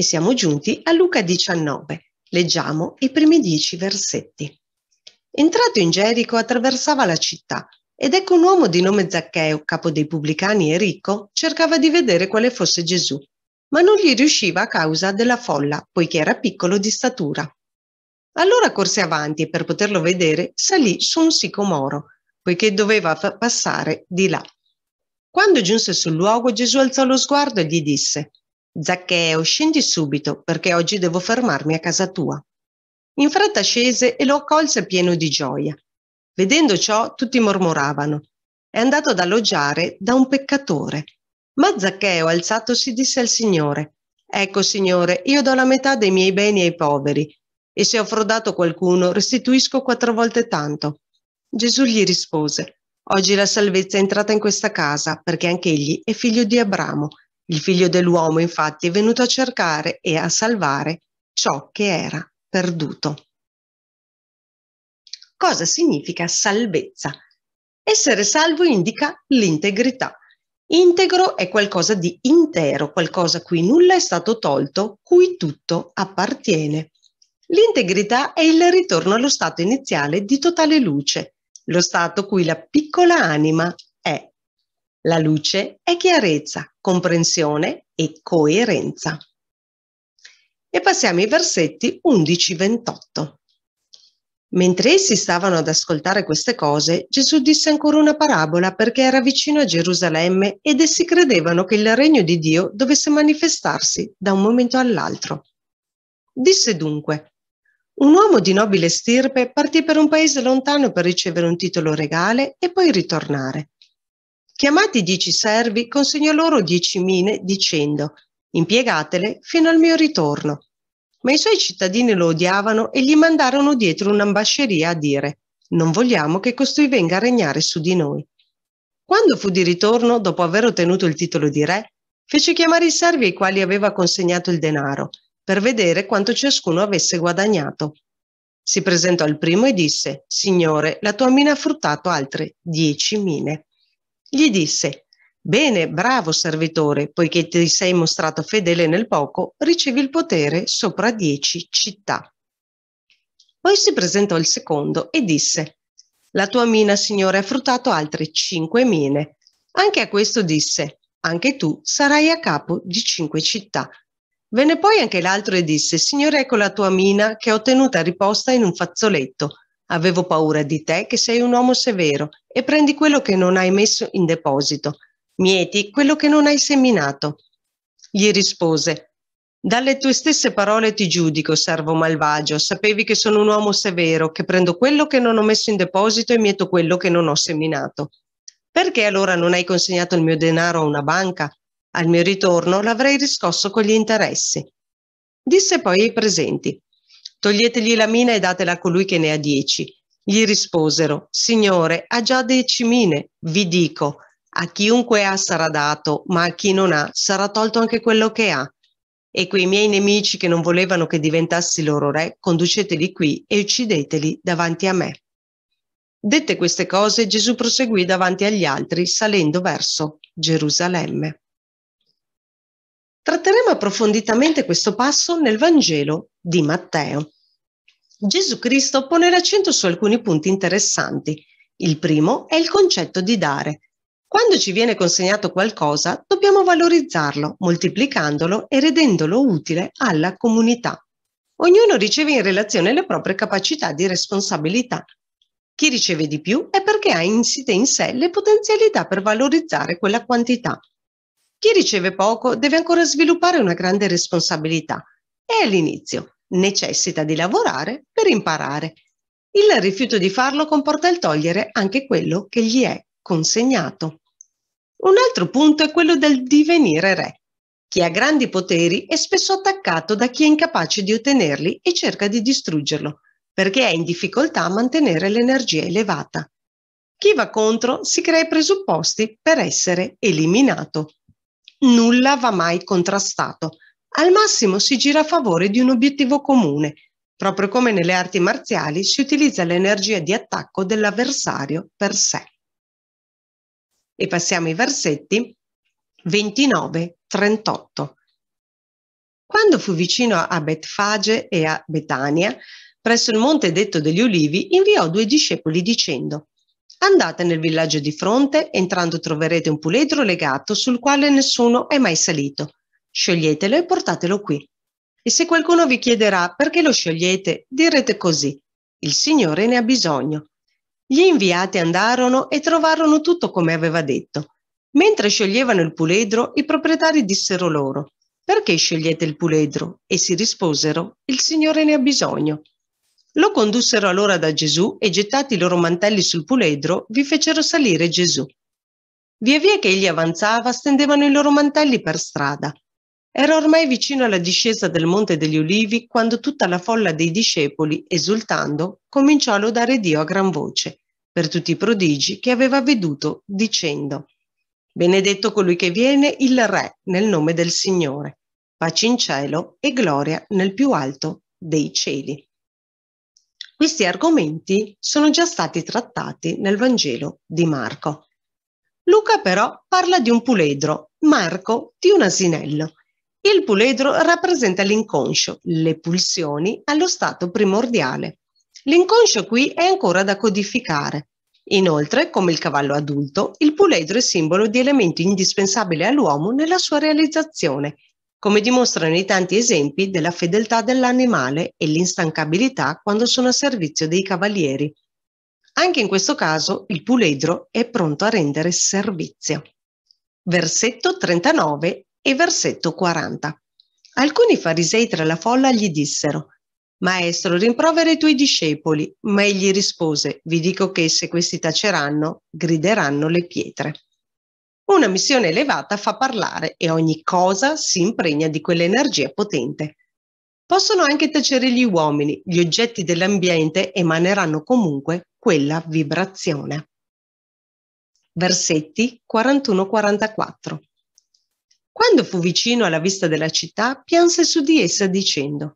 e siamo giunti a Luca 19. Leggiamo i primi dieci versetti. Entrato in Gerico attraversava la città ed ecco un uomo di nome Zaccheo, capo dei pubblicani e ricco, cercava di vedere quale fosse Gesù, ma non gli riusciva a causa della folla, poiché era piccolo di statura. Allora corse avanti e per poterlo vedere salì su un sicomoro, poiché doveva passare di là. Quando giunse sul luogo, Gesù alzò lo sguardo e gli disse, Zaccheo, oh, scendi subito, perché oggi devo fermarmi a casa tua. In fretta scese e lo accolse pieno di gioia. Vedendo ciò, tutti mormoravano. È andato ad alloggiare da un peccatore. Ma Zaccheo, alzatosi, disse al Signore, Ecco, Signore, io do la metà dei miei beni ai poveri, e se ho frodato qualcuno, restituisco quattro volte tanto. Gesù gli rispose, Oggi la salvezza è entrata in questa casa, perché anche egli è figlio di Abramo il figlio dell'uomo infatti è venuto a cercare e a salvare ciò che era perduto. Cosa significa salvezza? Essere salvo indica l'integrità. Integro è qualcosa di intero, qualcosa cui nulla è stato tolto, cui tutto appartiene. L'integrità è il ritorno allo stato iniziale di totale luce, lo stato cui la piccola anima la luce è chiarezza, comprensione e coerenza. E passiamo ai versetti 11-28. Mentre essi stavano ad ascoltare queste cose, Gesù disse ancora una parabola perché era vicino a Gerusalemme ed essi credevano che il regno di Dio dovesse manifestarsi da un momento all'altro. Disse dunque, un uomo di nobile stirpe partì per un paese lontano per ricevere un titolo regale e poi ritornare. Chiamati dieci servi, consegnò loro dieci mine, dicendo, impiegatele fino al mio ritorno. Ma i suoi cittadini lo odiavano e gli mandarono dietro un'ambasceria a dire, non vogliamo che costui venga a regnare su di noi. Quando fu di ritorno, dopo aver ottenuto il titolo di re, fece chiamare i servi ai quali aveva consegnato il denaro, per vedere quanto ciascuno avesse guadagnato. Si presentò al primo e disse, Signore, la tua mina ha fruttato altre dieci mine. Gli disse, Bene, bravo servitore, poiché ti sei mostrato fedele nel poco, ricevi il potere sopra dieci città. Poi si presentò il secondo e disse, La tua mina, signore, ha fruttato altre cinque mine. Anche a questo disse, Anche tu sarai a capo di cinque città. Venne poi anche l'altro e disse, Signore, ecco la tua mina che ho tenuta riposta in un fazzoletto Avevo paura di te che sei un uomo severo e prendi quello che non hai messo in deposito. Mieti quello che non hai seminato. Gli rispose, dalle tue stesse parole ti giudico, servo malvagio. Sapevi che sono un uomo severo, che prendo quello che non ho messo in deposito e mieto quello che non ho seminato. Perché allora non hai consegnato il mio denaro a una banca? Al mio ritorno l'avrei riscosso con gli interessi. Disse poi ai presenti, Toglietegli la mina e datela a colui che ne ha dieci. Gli risposero, Signore, ha già dieci mine. Vi dico, a chiunque ha sarà dato, ma a chi non ha sarà tolto anche quello che ha. E quei miei nemici che non volevano che diventassi loro re, conduceteli qui e uccideteli davanti a me. Dette queste cose, Gesù proseguì davanti agli altri, salendo verso Gerusalemme. Tratteremo approfonditamente questo passo nel Vangelo di Matteo. Gesù Cristo pone l'accento su alcuni punti interessanti. Il primo è il concetto di dare. Quando ci viene consegnato qualcosa, dobbiamo valorizzarlo, moltiplicandolo e rendendolo utile alla comunità. Ognuno riceve in relazione le proprie capacità di responsabilità. Chi riceve di più è perché ha insite in sé le potenzialità per valorizzare quella quantità. Chi riceve poco deve ancora sviluppare una grande responsabilità e all'inizio necessita di lavorare per imparare. Il rifiuto di farlo comporta il togliere anche quello che gli è consegnato. Un altro punto è quello del divenire re. Chi ha grandi poteri è spesso attaccato da chi è incapace di ottenerli e cerca di distruggerlo, perché è in difficoltà a mantenere l'energia elevata. Chi va contro si crea i presupposti per essere eliminato nulla va mai contrastato. Al massimo si gira a favore di un obiettivo comune, proprio come nelle arti marziali si utilizza l'energia di attacco dell'avversario per sé. E passiamo ai versetti 29-38. Quando fu vicino a Betfage e a Betania, presso il monte detto degli Ulivi, inviò due discepoli dicendo Andate nel villaggio di fronte, entrando troverete un puledro legato sul quale nessuno è mai salito. Scioglietelo e portatelo qui. E se qualcuno vi chiederà perché lo sciogliete, direte così. Il Signore ne ha bisogno. Gli inviati andarono e trovarono tutto come aveva detto. Mentre scioglievano il puledro, i proprietari dissero loro, perché sciogliete il puledro? E si risposero, il Signore ne ha bisogno. Lo condussero allora da Gesù e gettati i loro mantelli sul puledro, vi fecero salire Gesù. Via via che egli avanzava, stendevano i loro mantelli per strada. Era ormai vicino alla discesa del Monte degli Ulivi quando tutta la folla dei discepoli, esultando, cominciò a lodare Dio a gran voce per tutti i prodigi che aveva veduto, dicendo Benedetto colui che viene, il Re, nel nome del Signore. Pace in cielo e gloria nel più alto dei cieli. Questi argomenti sono già stati trattati nel Vangelo di Marco. Luca però parla di un puledro, Marco di un asinello. Il puledro rappresenta l'inconscio, le pulsioni allo stato primordiale. L'inconscio qui è ancora da codificare. Inoltre, come il cavallo adulto, il puledro è simbolo di elemento indispensabile all'uomo nella sua realizzazione come dimostrano i tanti esempi della fedeltà dell'animale e l'instancabilità quando sono a servizio dei cavalieri. Anche in questo caso il puledro è pronto a rendere servizio. Versetto 39 e versetto 40. Alcuni farisei tra la folla gli dissero, Maestro, rimprovera i tuoi discepoli, ma egli rispose, vi dico che se questi taceranno, grideranno le pietre. Una missione elevata fa parlare e ogni cosa si impregna di quell'energia potente. Possono anche tacere gli uomini, gli oggetti dell'ambiente emaneranno comunque quella vibrazione. Versetti 41-44 Quando fu vicino alla vista della città, pianse su di essa dicendo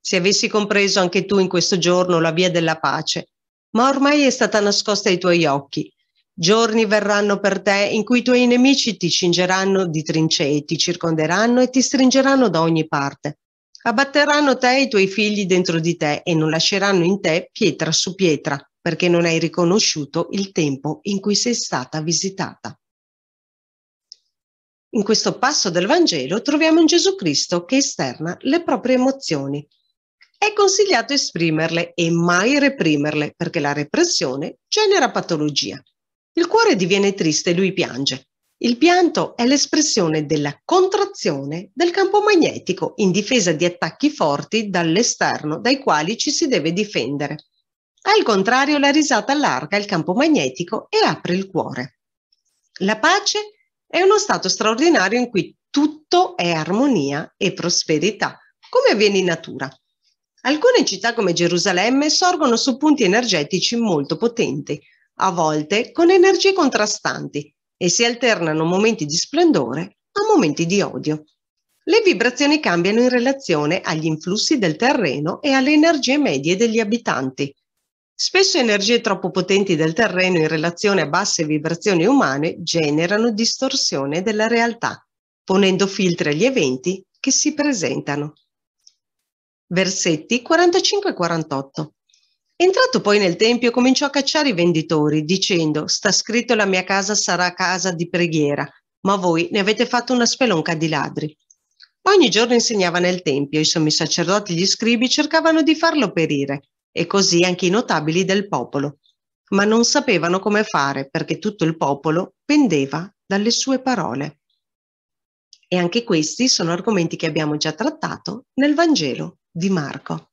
Se avessi compreso anche tu in questo giorno la via della pace, ma ormai è stata nascosta ai tuoi occhi, Giorni verranno per te in cui i tuoi nemici ti cingeranno di trincee, ti circonderanno e ti stringeranno da ogni parte. Abbatteranno te e i tuoi figli dentro di te e non lasceranno in te pietra su pietra, perché non hai riconosciuto il tempo in cui sei stata visitata. In questo passo del Vangelo troviamo un Gesù Cristo che esterna le proprie emozioni. È consigliato esprimerle e mai reprimerle, perché la repressione genera patologia. Il cuore diviene triste e lui piange. Il pianto è l'espressione della contrazione del campo magnetico in difesa di attacchi forti dall'esterno dai quali ci si deve difendere. Al contrario, la risata allarga il campo magnetico e apre il cuore. La pace è uno stato straordinario in cui tutto è armonia e prosperità, come avviene in natura. Alcune città come Gerusalemme sorgono su punti energetici molto potenti, a volte con energie contrastanti e si alternano momenti di splendore a momenti di odio. Le vibrazioni cambiano in relazione agli influssi del terreno e alle energie medie degli abitanti. Spesso energie troppo potenti del terreno in relazione a basse vibrazioni umane generano distorsione della realtà, ponendo filtri agli eventi che si presentano. Versetti 45 e 48 Entrato poi nel tempio cominciò a cacciare i venditori, dicendo, sta scritto la mia casa sarà casa di preghiera, ma voi ne avete fatto una spelonca di ladri. Ogni giorno insegnava nel tempio, i sommi sacerdoti e gli scribi cercavano di farlo perire, e così anche i notabili del popolo, ma non sapevano come fare perché tutto il popolo pendeva dalle sue parole. E anche questi sono argomenti che abbiamo già trattato nel Vangelo di Marco.